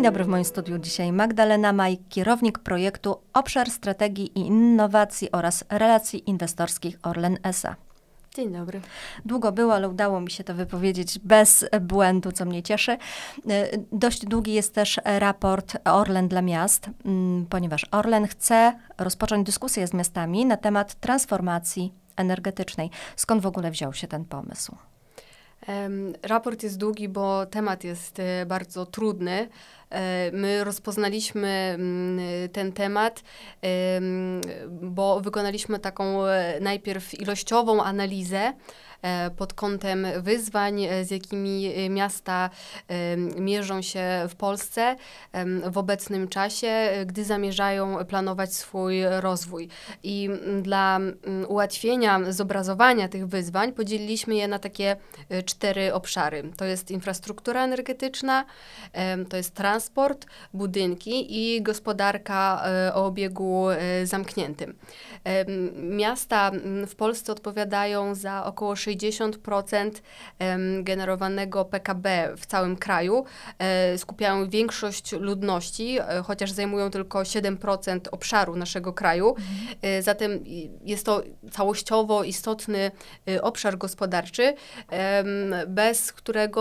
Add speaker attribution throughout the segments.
Speaker 1: Dzień dobry,
Speaker 2: w moim studiu dzisiaj Magdalena Maj, kierownik projektu Obszar Strategii i Innowacji oraz Relacji Inwestorskich Orlen S.A. Dzień dobry. Długo było, ale udało mi się to wypowiedzieć bez błędu, co mnie cieszy. E, dość długi jest też raport Orlen dla miast, mm, ponieważ Orlen chce rozpocząć dyskusję z miastami na temat transformacji energetycznej. Skąd w ogóle wziął się ten pomysł?
Speaker 1: Raport jest długi, bo temat jest y, bardzo trudny. E, my rozpoznaliśmy mm, ten temat, bo wykonaliśmy taką e, najpierw ilościową analizę, E, pod kątem wyzwań, e, z jakimi e, miasta mierzą się w Polsce w obecnym czasie, gdy zamierzają planować swój rozwój. I dla ułatwienia zobrazowania tych wyzwań podzieliliśmy je na takie cztery obszary. To jest infrastruktura energetyczna, to jest transport, budynki i gospodarka o obiegu zamkniętym. Miasta w Polsce odpowiadają za około 60 60% generowanego PKB w całym kraju, e, skupiają większość ludności, e, chociaż zajmują tylko 7% obszaru naszego kraju. Mhm. E, zatem jest to całościowo istotny obszar gospodarczy, bez którego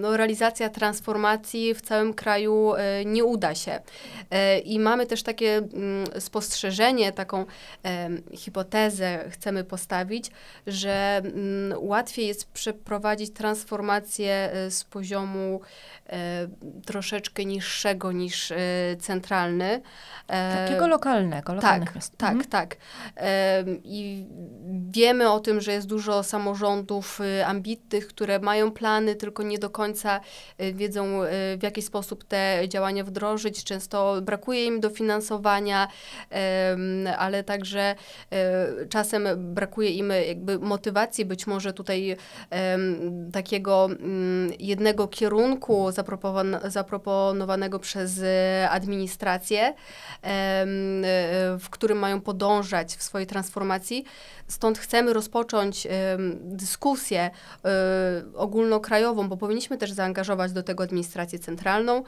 Speaker 1: no, realizacja transformacji w całym kraju nie uda się. I mamy też takie mm, spostrzeżenie, taką hipotezę chcemy postawić, że Mm, łatwiej jest przeprowadzić transformację e, z poziomu e, troszeczkę niższego niż e, centralny. Takiego lokalnego,
Speaker 2: lokalnych tak, miast. Tak,
Speaker 1: mhm. tak. I wiemy o tym, że jest dużo samorządów ambitnych, które mają plany, tylko nie do końca wiedzą w jaki sposób te działania wdrożyć. Często brakuje im dofinansowania, ale także czasem brakuje im jakby motywacji być może tutaj um, takiego um, jednego kierunku zaproponowanego przez e, administrację, e, w którym mają podążać w swojej transformacji. Stąd chcemy rozpocząć dyskusję e, ogólnokrajową, bo powinniśmy też zaangażować do tego administrację centralną,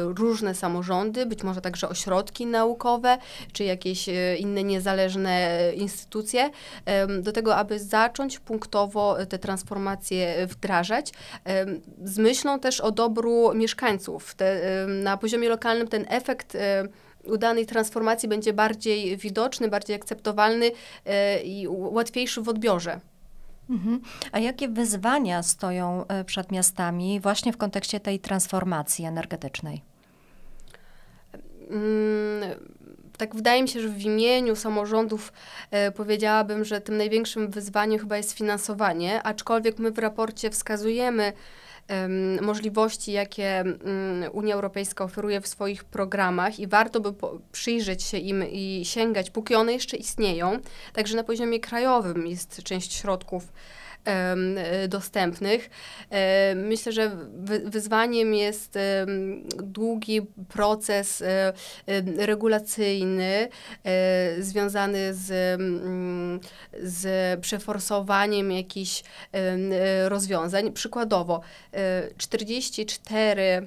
Speaker 1: różne samorządy, być może także ośrodki naukowe, czy jakieś inne niezależne instytucje, do tego, aby zacząć punkt punktowo e, te transformacje e, wdrażać, z myślą też o dobru mieszkańców. Te, na poziomie lokalnym ten efekt e, udanej transformacji będzie bardziej widoczny, bardziej akceptowalny i łatwiejszy w odbiorze.
Speaker 2: Mhm. A jakie wyzwania stoją przed miastami właśnie w kontekście tej transformacji energetycznej?
Speaker 1: Hmm tak wydaje mi się, że w imieniu samorządów e, powiedziałabym, że tym największym wyzwaniem chyba jest finansowanie, aczkolwiek my w raporcie wskazujemy możliwości, jakie mm, Unia Europejska oferuje w swoich programach i warto by przyjrzeć się im i sięgać, póki one jeszcze istnieją. Także na poziomie krajowym jest część środków E, dostępnych. E, myślę, że wyzwaniem jest długi proces e, regulacyjny związany z, z przeforsowaniem jakichś rozwiązań. Przykładowo 44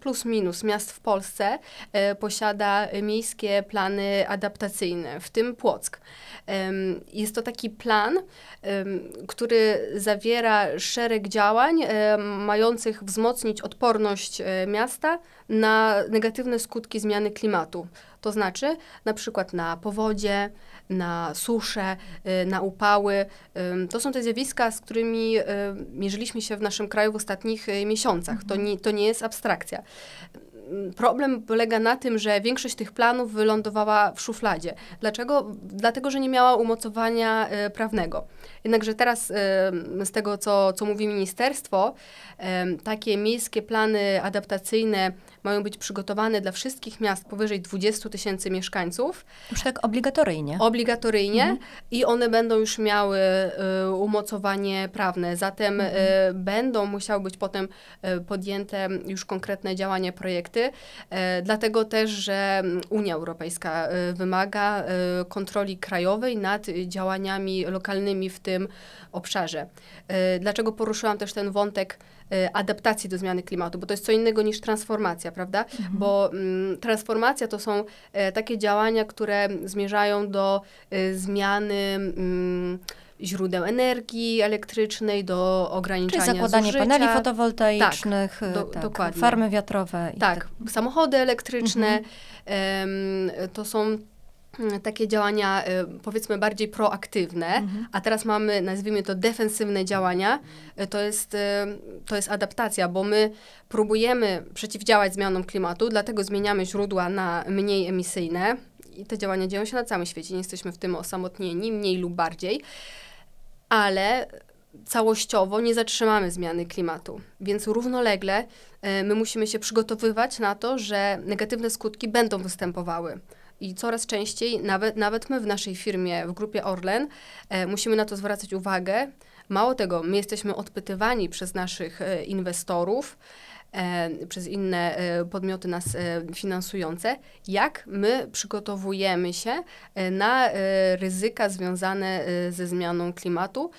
Speaker 1: plus minus miast w Polsce e, posiada miejskie plany adaptacyjne, w tym Płock. E, jest to taki plan, e, który zawiera szereg działań e, mających wzmocnić odporność e, miasta na negatywne skutki zmiany klimatu. To znaczy na przykład na powodzie, na susze, y, na upały. To są te zjawiska, z którymi y, mierzyliśmy się w naszym kraju w ostatnich y, miesiącach. To mhm. nie, to nie jest abstrakcja problem polega na tym, że większość tych planów wylądowała w szufladzie. Dlaczego? Dlatego, że nie miała umocowania e, prawnego. Jednakże teraz e, z tego, co, co mówi ministerstwo, e, takie miejskie plany adaptacyjne mają być przygotowane dla wszystkich miast powyżej 20 tysięcy mieszkańców.
Speaker 2: Już tak obligatoryjnie.
Speaker 1: Obligatoryjnie mhm. i one będą już miały umocowanie prawne. Zatem mhm. będą musiały być potem podjęte już konkretne działania, projekty, kobiety, e, dlatego też, że mm, Unia Europejska e, wymaga e, kontroli krajowej nad działaniami lokalnymi w tym obszarze. Dlaczego poruszyłam też ten wątek adaptacji do zmiany klimatu, bo to jest co innego niż transformacja, prawda? Mhm. Bo mm, transformacja to są e, takie działania, które zmierzają do e, zmiany. Mm, źródeł energii elektrycznej, do ograniczania Czyli zakładanie zużycia. paneli fotowoltaicznych, tak, do, tak, dokładnie. farmy
Speaker 2: wiatrowe. tak,
Speaker 1: samochody elektryczne. Mhm. Um, to są mm, takie działania e, powiedzmy bardziej proaktywne, mhm. a teraz mamy, nazwijmy to defensywne działania, e, to jest, e, to jest adaptacja, bo my próbujemy przeciwdziałać zmianom klimatu, dlatego zmieniamy źródła na mniej emisyjne i te działania dzieją się na całym świecie, nie jesteśmy w tym osamotnieni, mniej lub bardziej ale całościowo nie zatrzymamy zmiany klimatu. Więc równolegle e, my musimy się przygotowywać na to, że negatywne skutki będą występowały. I coraz częściej, nawet, nawet my w naszej firmie, w grupie Orlen, e, musimy na to zwracać uwagę. Mało tego, my jesteśmy odpytywani przez naszych e, inwestorów, E, przez inne e, podmioty nas e, finansujące, jak my przygotowujemy się na ryzyka związane ze zmianą klimatu,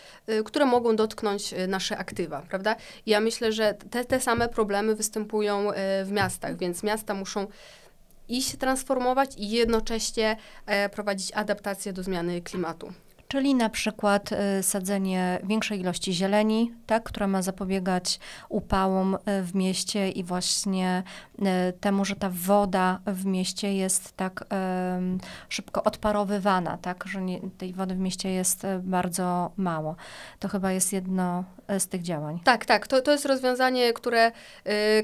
Speaker 1: które mogą dotknąć nasze aktywa, prawda? Ja myślę, że te, te same problemy występują w miastach, więc miasta muszą i się transformować i jednocześnie prowadzić adaptację do zmiany klimatu.
Speaker 2: Czyli na przykład y, sadzenie większej ilości zieleni, tak, która ma zapobiegać upałom y, w mieście i właśnie y, temu, że ta woda w mieście jest tak szybko odparowywana, tak, że nie, tej wody w mieście jest bardzo mało. To chyba jest jedno z tych działań.
Speaker 1: Tak, tak. To, to jest rozwiązanie, które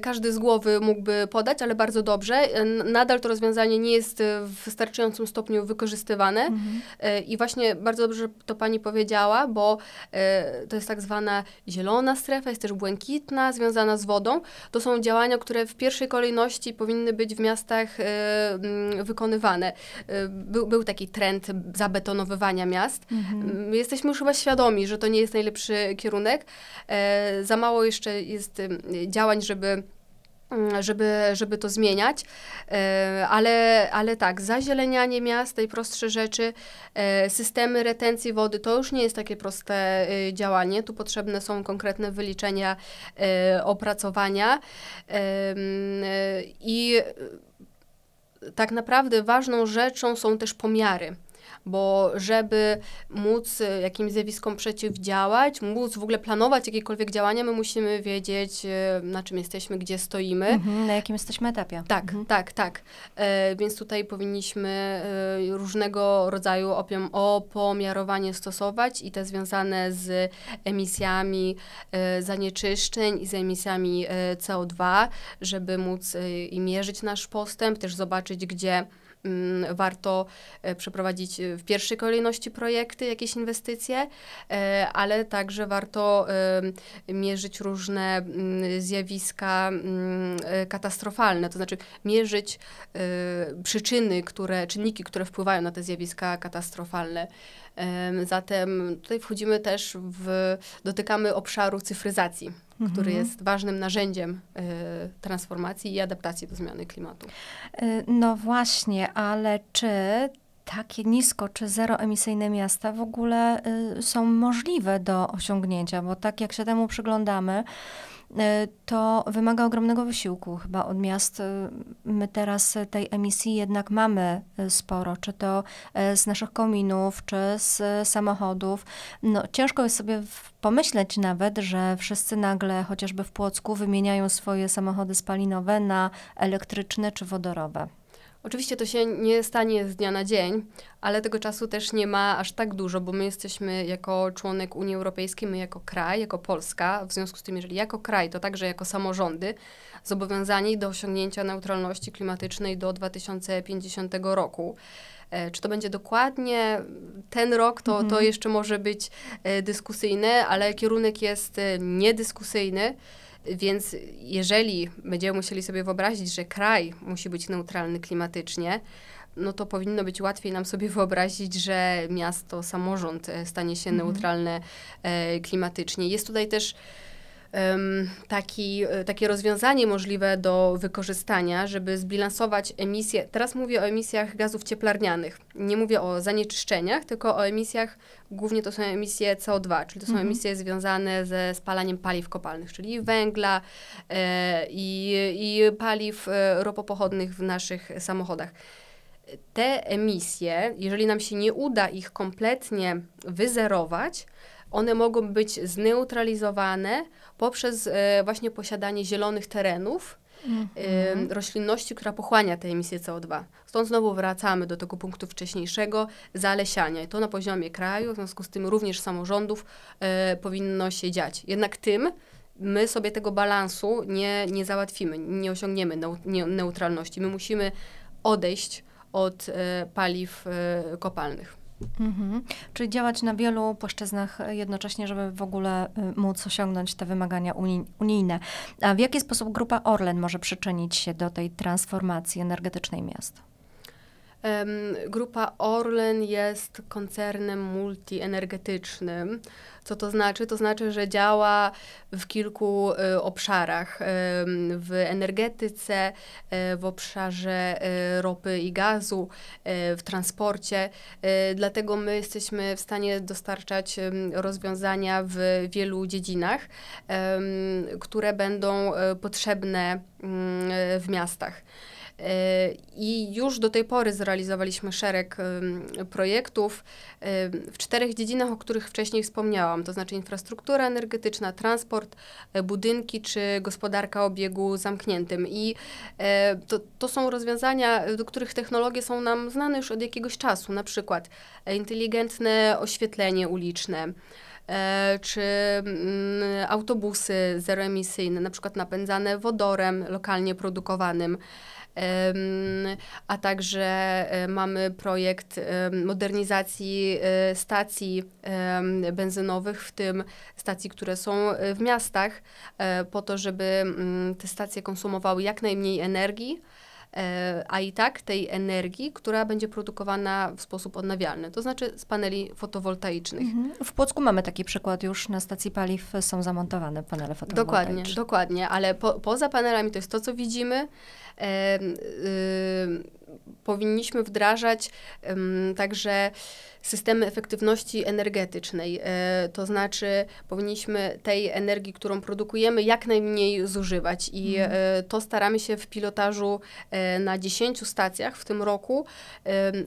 Speaker 1: każdy z głowy mógłby podać, ale bardzo dobrze. Nadal to rozwiązanie nie jest w wystarczającym stopniu wykorzystywane mhm. i właśnie bardzo dobrze dobrze, że to pani powiedziała, bo y, to jest tak zwana zielona strefa, jest też błękitna, związana z wodą. To są działania, które w pierwszej kolejności powinny być w miastach y, y, wykonywane. E, był taki trend zabetonowywania miast. Mhm. Jesteśmy już chyba świadomi, że to nie jest najlepszy kierunek. Za mało jeszcze jest działań, żeby Mm, żeby, żeby to zmieniać. E, ale, ale tak, zazielenianie miast, prostsze rzeczy, e, systemy retencji wody, to już nie jest takie proste y, działanie. Tu potrzebne są konkretne wyliczenia, e, opracowania mm, i y, tak naprawdę ważną rzeczą są też pomiary bo żeby móc e, jakimś zjawiskom przeciwdziałać, móc w ogóle planować jakiekolwiek działania, my musimy wiedzieć, e, na czym jesteśmy, gdzie stoimy. Mhm,
Speaker 2: na jakim jesteśmy etapie.
Speaker 1: Tak, mhm. tak, tak. E, więc tutaj powinniśmy e, różnego rodzaju opiom, opomiarowanie stosować i te związane z emisjami e, zanieczyszczeń i z emisjami e, CO2, żeby móc i mierzyć nasz postęp, też zobaczyć, gdzie Mm, warto e, przeprowadzić e, w pierwszej kolejności projekty, jakieś inwestycje, e, ale także warto mierzyć różne mm, zjawiska mm, katastrofalne, to znaczy mierzyć przyczyny, które, czynniki, które wpływają na te zjawiska katastrofalne. Zatem tutaj wchodzimy też w, dotykamy obszaru cyfryzacji mhm. który jest ważnym narzędziem y, transformacji i adaptacji do zmiany
Speaker 2: klimatu. Y, no właśnie, ale czy takie nisko czy zeroemisyjne miasta w ogóle y, są możliwe do osiągnięcia, bo tak jak się temu przyglądamy, y, E, to wymaga ogromnego wysiłku chyba od miast. E, my teraz tej emisji jednak mamy e, sporo, czy to z naszych kominów, czy z samochodów. No, ciężko jest sobie pomyśleć nawet, że wszyscy nagle, chociażby w Płocku, wymieniają swoje samochody spalinowe na elektryczne czy wodorowe.
Speaker 1: Oczywiście to się nie stanie z dnia na dzień, ale tego czasu też nie ma aż tak dużo, bo my jesteśmy jako członek Unii Europejskiej, my jako kraj, jako Polska, w związku z tym, jeżeli jako kraj, to także jako samorządy, zobowiązani do osiągnięcia neutralności klimatycznej do 2050 roku. E, czy to będzie dokładnie ten rok, to, to mhm. jeszcze może być e, dyskusyjne, ale kierunek jest e, niedyskusyjny. Więc jeżeli będziemy musieli sobie wyobrazić, że kraj musi być neutralny klimatycznie, no to powinno być łatwiej nam sobie wyobrazić, że miasto, samorząd e, stanie się mhm. neutralne e, klimatycznie. Jest tutaj też taki, e, takie rozwiązanie możliwe do wykorzystania, żeby zbilansować emisję. Teraz mówię o emisjach gazów cieplarnianych. Nie mówię o zanieczyszczeniach, tylko o emisjach, głównie to są emisje CO2, czyli to są mhm. emisje związane ze spalaniem paliw kopalnych, czyli węgla e, i, i paliw e, ropopochodnych w naszych samochodach te emisje, jeżeli nam się nie uda ich kompletnie wyzerować, one mogą być zneutralizowane poprzez e, właśnie posiadanie zielonych terenów, Mm -hmm. roślinności, która pochłania te emisje CO2. Stąd znowu wracamy do tego punktu wcześniejszego zalesiania. I to na poziomie kraju, w związku z tym również samorządów e, powinno się dziać. Jednak tym my sobie tego balansu nie, nie załatwimy, nie osiągniemy neutralności. My musimy odejść od e, paliw e, kopalnych.
Speaker 2: Mhm. Czyli działać na wielu płaszczyznach jednocześnie, żeby w ogóle y, móc osiągnąć te wymagania unijne. A w jaki sposób Grupa Orlen może przyczynić się do tej transformacji energetycznej miast?
Speaker 1: Grupa Orlen jest koncernem multienergetycznym. Co to znaczy? To znaczy, że działa w kilku y, obszarach. W energetyce, e, w obszarze e, ropy i gazu, e, w transporcie. Dlatego my jesteśmy w stanie dostarczać rozwiązania w wielu dziedzinach, które będą potrzebne mm, w miastach. Y, I już do tej pory zrealizowaliśmy szereg projektów y, w czterech dziedzinach, o których wcześniej wspomniałam, to znaczy infrastruktura energetyczna, transport, y, budynki czy gospodarka obiegu zamkniętym. I to, to są rozwiązania, do których technologie są nam znane już od jakiegoś czasu, na przykład e, inteligentne oświetlenie uliczne e, czy mm, autobusy zeroemisyjne, na przykład napędzane wodorem lokalnie produkowanym a także e, mamy projekt modernizacji e, stacji benzynowych, w tym stacji, które są e, w miastach, po to, żeby mm, te stacje konsumowały jak najmniej energii, a i tak tej energii, która będzie produkowana w sposób odnawialny, to znaczy
Speaker 2: z paneli fotowoltaicznych. Mhm. W Płocku mamy taki przykład już, na stacji paliw są zamontowane panele fotowoltaiczne. Dokładnie,
Speaker 1: dokładnie, ale po, poza panelami to jest to, co widzimy. E, powinniśmy wdrażać także systemy efektywności energetycznej, e, to znaczy powinniśmy tej energii, którą produkujemy, jak najmniej zużywać i mhm. e, to staramy się w pilotażu e, na 10 stacjach w tym roku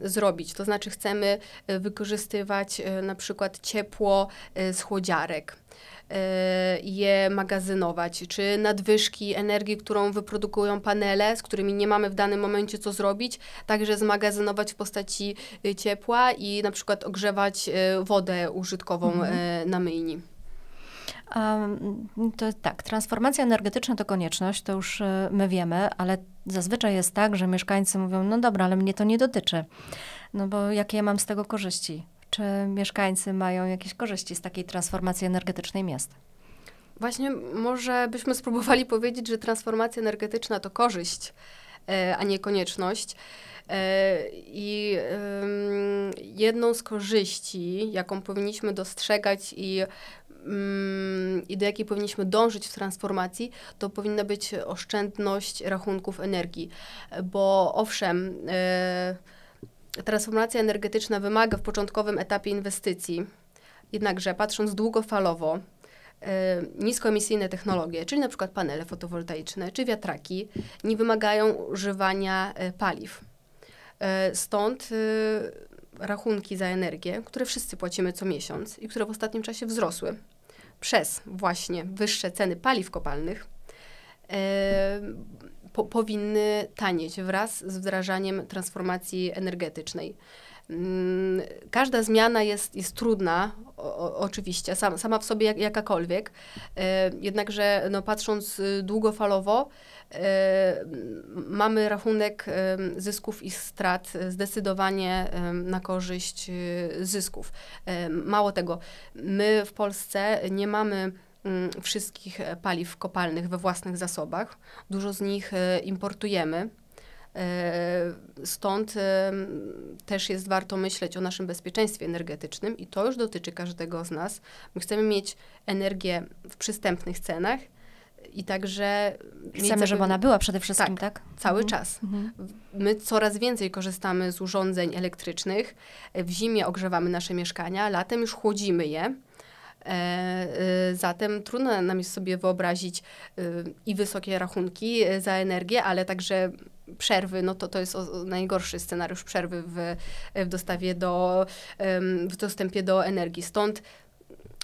Speaker 1: zrobić. To znaczy chcemy wykorzystywać na przykład ciepło z chłodziarek. Y, je magazynować, czy nadwyżki energii, którą wyprodukują panele, z którymi nie mamy w danym momencie co zrobić, także zmagazynować w postaci y, ciepła i na przykład ogrzewać y, wodę użytkową mhm. na myjni.
Speaker 2: To tak, transformacja energetyczna to konieczność, to już my wiemy, ale zazwyczaj jest tak, że mieszkańcy mówią: No dobra, ale mnie to nie dotyczy, no bo jakie ja mam z tego korzyści? Czy mieszkańcy mają jakieś korzyści z takiej transformacji energetycznej miasta?
Speaker 1: Właśnie może byśmy spróbowali powiedzieć, że transformacja energetyczna to korzyść, e, a nie konieczność. E, I jedną z korzyści, jaką powinniśmy dostrzegać i, mm, i do jakiej powinniśmy dążyć w transformacji, to powinna być oszczędność rachunków energii. Bo owszem, e, transformacja energetyczna wymaga w początkowym etapie inwestycji. Jednakże patrząc długofalowo, e, niskoemisyjne technologie, czyli na przykład panele fotowoltaiczne czy wiatraki, nie wymagają używania e, paliw. E, stąd rachunki za energię, które wszyscy płacimy co miesiąc i które w ostatnim czasie wzrosły przez właśnie wyższe ceny paliw kopalnych, po, powinny tanieć wraz z wdrażaniem transformacji energetycznej. Mm, każda zmiana jest, jest trudna, o, oczywiście, sam, sama w sobie jak, jakakolwiek, e, jednakże no, patrząc y, długofalowo, e, mamy rachunek e, zysków i strat zdecydowanie na korzyść y, zysków. Mało tego, my w Polsce nie mamy Mm, wszystkich e, paliw kopalnych we własnych zasobach. Dużo z nich e, importujemy. E, stąd też jest warto myśleć o naszym bezpieczeństwie energetycznym i to już dotyczy każdego z nas. My chcemy mieć energię w przystępnych cenach i także. Chcemy, żeby ona
Speaker 2: była przede wszystkim, tak? tak? Cały mhm. czas. Mhm.
Speaker 1: My coraz więcej korzystamy z urządzeń elektrycznych. W zimie ogrzewamy nasze mieszkania, latem już chłodzimy je E, e, zatem trudno nam jest sobie wyobrazić e, i wysokie rachunki za energię, ale także przerwy, no to, to jest najgorszy scenariusz przerwy w, w dostawie do, w dostępie do energii. Stąd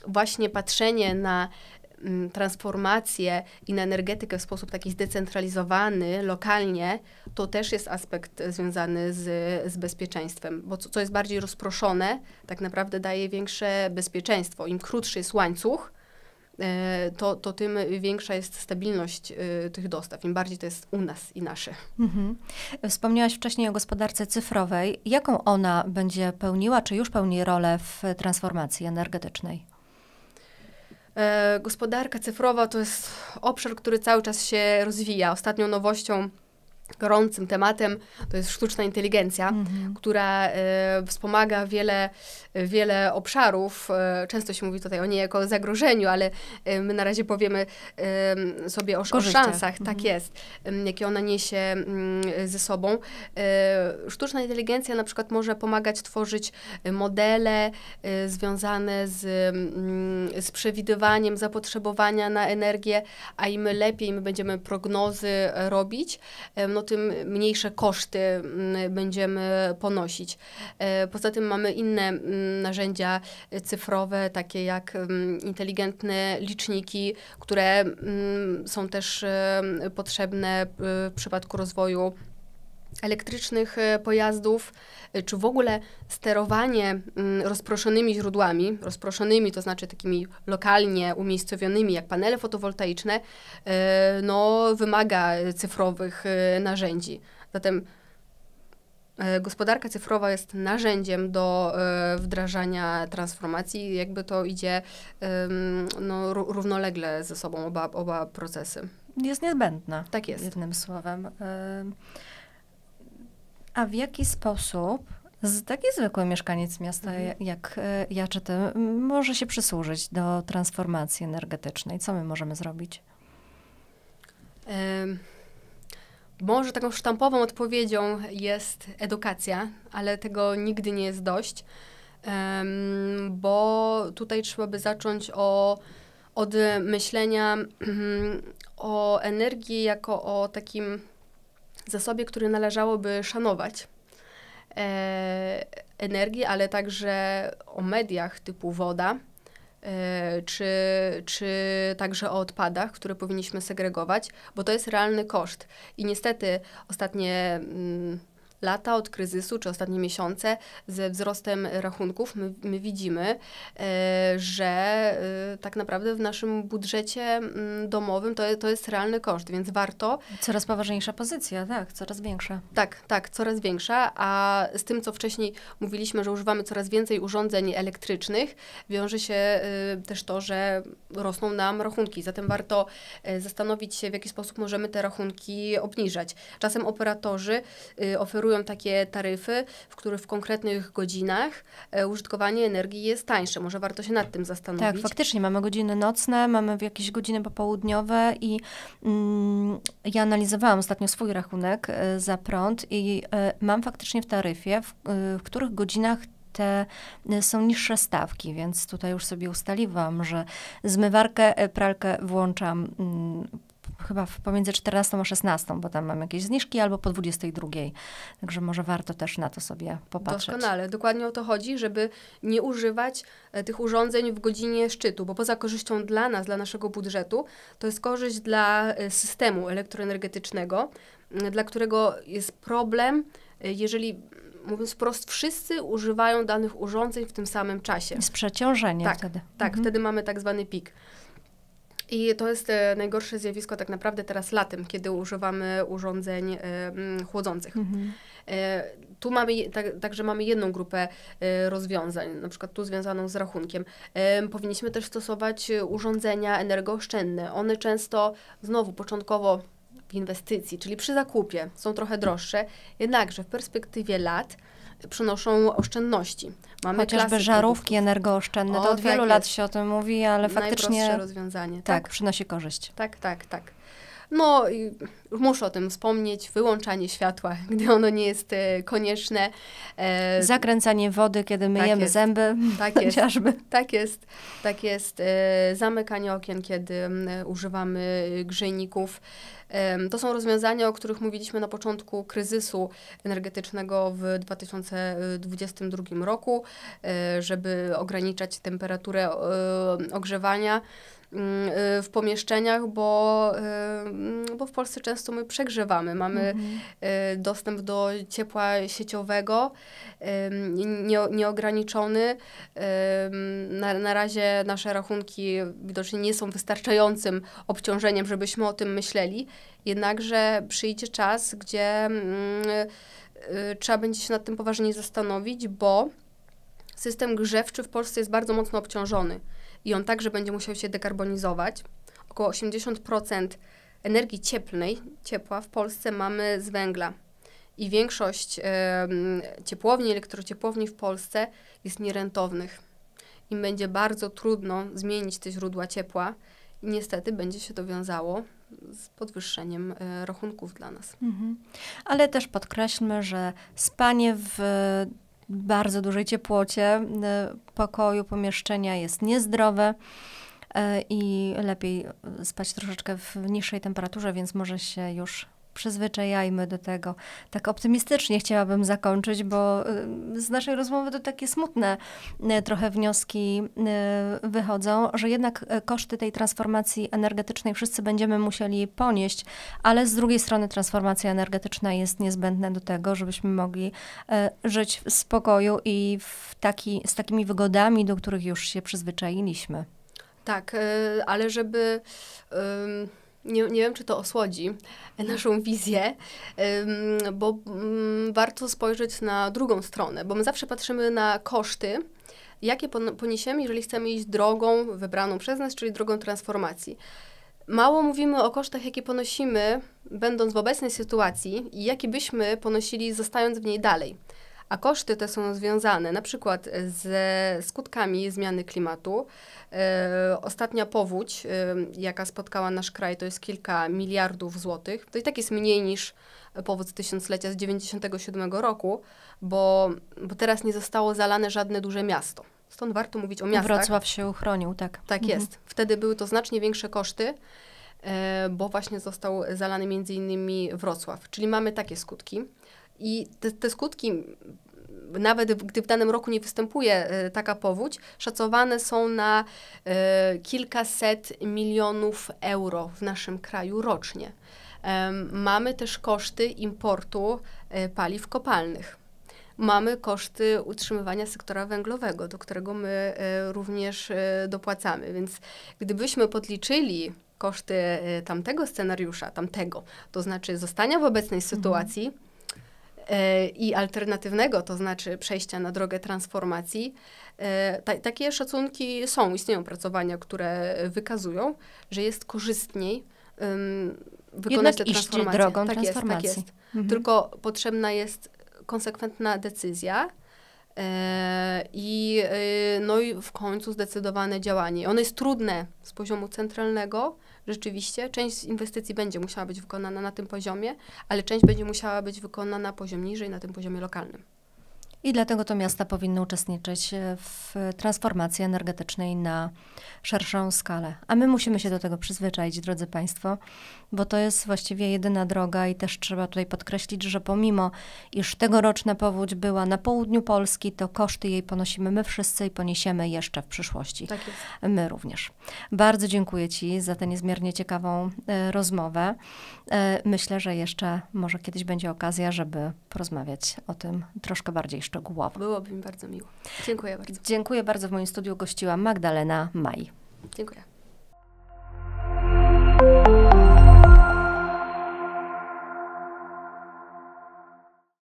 Speaker 1: właśnie patrzenie na Mm, transformację i na energetykę w sposób taki zdecentralizowany, lokalnie, to też jest aspekt związany z, z bezpieczeństwem, bo co, co jest bardziej rozproszone, tak naprawdę daje większe bezpieczeństwo. Im krótszy jest łańcuch, e, to, to tym większa jest stabilność e, tych dostaw, im bardziej to jest u nas i nasze.
Speaker 2: Mhm. Wspomniałaś wcześniej o gospodarce cyfrowej. Jaką ona będzie pełniła, czy już pełni rolę w transformacji energetycznej?
Speaker 1: E, gospodarka cyfrowa to jest obszar, który cały czas się rozwija. Ostatnią nowością gorącym tematem to jest sztuczna inteligencja, mhm. która e, wspomaga wiele, wiele obszarów. E, często się mówi tutaj o niej jako zagrożeniu, ale e, my na razie powiemy e, sobie o, o szansach, tak mhm. jest, jakie ona niesie m, ze sobą. E, sztuczna inteligencja na przykład może pomagać tworzyć modele e, związane z, m, z przewidywaniem zapotrzebowania na energię, a im lepiej my będziemy prognozy robić, no tym mniejsze koszty mm, będziemy ponosić. E, poza tym mamy inne mm, narzędzia cyfrowe, takie jak mm, inteligentne liczniki, które są też potrzebne w przypadku rozwoju elektrycznych e, pojazdów, e, czy w ogóle sterowanie mm, rozproszonymi źródłami, rozproszonymi, to znaczy takimi lokalnie umiejscowionymi, jak panele fotowoltaiczne, e, no, wymaga cyfrowych narzędzi. Zatem gospodarka cyfrowa jest narzędziem do wdrażania transformacji, jakby to idzie no, równolegle ze sobą oba, oba procesy.
Speaker 2: Jest niezbędna. Tak jest. Jednym słowem. Y a w jaki sposób taki zwykły mieszkaniec miasta mhm. jak e, ja czy ty może się przysłużyć do transformacji energetycznej? Co my możemy zrobić?
Speaker 1: Um. Może taką sztampową odpowiedzią jest edukacja, ale tego nigdy nie jest dość, bo tutaj trzeba by zacząć o, od myślenia mhm, o energii jako o takim zasobie, które należałoby szanować. E, energii, ale także o mediach typu woda, e, czy, czy także o odpadach, które powinniśmy segregować, bo to jest realny koszt. I niestety ostatnie mm, lata od kryzysu, czy ostatnie miesiące ze wzrostem rachunków, my, my widzimy, e, że e, tak naprawdę w naszym budżecie mm, domowym to, to jest realny koszt, więc warto. Coraz poważniejsza pozycja, tak, coraz większa. Tak, tak, coraz większa, a z tym, co wcześniej mówiliśmy, że używamy coraz więcej urządzeń elektrycznych, wiąże się y, też to, że rosną nam rachunki. Zatem warto e, zastanowić się, w jaki sposób możemy te rachunki obniżać. Czasem operatorzy y, oferują oferują takie taryfy, w których w konkretnych godzinach e, użytkowanie energii jest tańsze. Może warto się nad tym zastanowić. Tak, faktycznie
Speaker 2: mamy godziny nocne, mamy jakieś godziny popołudniowe i mm, ja analizowałam ostatnio swój rachunek e, za prąd i e, mam faktycznie w taryfie, w, w których godzinach te są niższe stawki, więc tutaj już sobie ustaliłam, że zmywarkę, pralkę włączam mm, chyba pomiędzy 14 a 16, bo tam mam jakieś zniżki, albo po 22. Także może warto też na to sobie popatrzeć. Doskonale.
Speaker 1: Dokładnie o to chodzi, żeby nie używać e, tych urządzeń w godzinie szczytu, bo poza korzyścią dla nas, dla naszego budżetu, to jest korzyść dla e, systemu elektroenergetycznego, dla którego jest problem, e, jeżeli mówiąc wprost, wszyscy używają danych urządzeń w tym samym czasie. Z
Speaker 2: przeciążeniem tak, wtedy.
Speaker 1: Tak, mhm. wtedy mamy tak zwany pik. I to jest e, najgorsze zjawisko tak naprawdę teraz latem, kiedy używamy urządzeń e, mm, chłodzących. Mhm. E, tu mamy, tak, także mamy jedną grupę rozwiązań, na przykład tu związaną z rachunkiem. Powinniśmy też stosować urządzenia energooszczędne. One często, znowu początkowo w inwestycji, czyli przy zakupie, są trochę droższe, jednakże w perspektywie lat przynoszą oszczędności. Mamy Chociażby żarówki
Speaker 2: energooszczędne, o, to od tak wielu jest. lat się o tym mówi, ale faktycznie... Najprostsze rozwiązanie. Tak, tak, przynosi korzyść. Tak, tak, tak.
Speaker 1: No, muszę o tym wspomnieć, wyłączanie światła, gdy ono nie jest e, konieczne. E, Zakręcanie wody, kiedy tak myjemy tak zęby,
Speaker 2: tak jest, chociażby.
Speaker 1: Tak jest, tak jest. E, zamykanie okien, kiedy używamy grzejników. To są rozwiązania, o których mówiliśmy na początku kryzysu energetycznego w 2022 roku, żeby ograniczać temperaturę ogrzewania. Mm, y, w pomieszczeniach, bo, y, bo w Polsce często my przegrzewamy, mamy mhm. Y, dostęp do ciepła sieciowego nieograniczony. Na, na razie nasze rachunki widocznie nie są wystarczającym obciążeniem, żebyśmy o tym myśleli, jednakże przyjdzie czas, gdzie mm, trzeba będzie się nad tym poważnie zastanowić, bo system grzewczy w Polsce jest bardzo mocno obciążony i on także będzie musiał się dekarbonizować. Około 80% energii cieplnej, ciepła w Polsce mamy z węgla. I większość y, ciepłowni, elektrociepłowni w Polsce jest nierentownych. Im będzie bardzo trudno zmienić te źródła ciepła i niestety będzie się to wiązało z podwyższeniem y, rachunków dla nas.
Speaker 2: Mhm. Ale też podkreślmy, że spanie w bardzo dużej ciepłocie pokoju, pomieszczenia jest niezdrowe e, i lepiej spać troszeczkę w niższej temperaturze, więc może się już przyzwyczajajmy do tego. Tak optymistycznie chciałabym zakończyć, bo y, z naszej rozmowy to takie smutne y, trochę wnioski y, wychodzą, że jednak koszty tej transformacji energetycznej wszyscy będziemy musieli ponieść, ale z drugiej strony transformacja energetyczna jest niezbędna do tego, żebyśmy mogli żyć w spokoju i w taki, z takimi wygodami, do których już się przyzwyczailiśmy.
Speaker 1: Tak, ale żeby nie, nie wiem, czy to osłodzi e, naszą wizję, bo mm, warto spojrzeć na drugą stronę, bo my zawsze patrzymy na koszty, jakie poniesiemy, jeżeli chcemy iść drogą wybraną przez nas, czyli drogą transformacji. Mało mówimy o kosztach, jakie ponosimy, będąc w obecnej sytuacji i jakie byśmy ponosili, zostając w niej dalej a koszty te są związane na przykład ze skutkami zmiany klimatu. E, ostatnia powódź, e, jaka spotkała nasz kraj, to jest kilka miliardów złotych. To i tak jest mniej niż powódź tysiąclecia z 97 roku, bo, bo teraz nie zostało zalane żadne duże miasto. Stąd warto mówić o miastach. Wrocław się uchronił, tak. Tak mhm. jest. Wtedy były to znacznie większe koszty, e, bo właśnie został zalany między innymi Wrocław. Czyli mamy takie skutki. I te, te skutki nawet gdy w danym roku nie występuje e, taka powódź, szacowane są na e, kilkaset milionów euro w naszym kraju rocznie. Mamy też koszty importu e, paliw kopalnych. Mamy koszty utrzymywania sektora węglowego, do którego my również dopłacamy. Więc gdybyśmy podliczyli koszty tamtego scenariusza, tamtego, to znaczy zostania w obecnej mhm. sytuacji, E, i alternatywnego, to znaczy przejścia na drogę transformacji, e, ta, takie szacunki są, istnieją opracowania, które wykazują, że jest korzystniej um, wykonać Jednak tę transformację. drogą tak transformacji. Jest, tak jest. Mhm. Tylko potrzebna jest konsekwentna decyzja, e, i, no i w końcu zdecydowane działanie. Ono jest trudne z poziomu centralnego, rzeczywiście część z inwestycji będzie musiała być wykonana na tym poziomie, ale część będzie musiała być wykonana poziom niżej, na tym poziomie lokalnym
Speaker 2: i dlatego to miasta powinny uczestniczyć e, w transformacji energetycznej na szerszą skalę. A my musimy się do tego przyzwyczaić, drodzy Państwo, bo to jest właściwie jedyna droga i też trzeba tutaj podkreślić, że pomimo, iż tegoroczna powódź była na południu Polski, to koszty jej ponosimy my wszyscy i poniesiemy jeszcze w przyszłości. Tak jest. My również. Bardzo dziękuję Ci za tę niezmiernie ciekawą e, rozmowę. E, myślę, że jeszcze może kiedyś będzie okazja, żeby porozmawiać o tym troszkę bardziej szczegółowo szczegółowo. Byłoby mi bardzo miło. Dziękuję bardzo. Dziękuję bardzo. W moim studiu gościła Magdalena Maj. Dziękuję.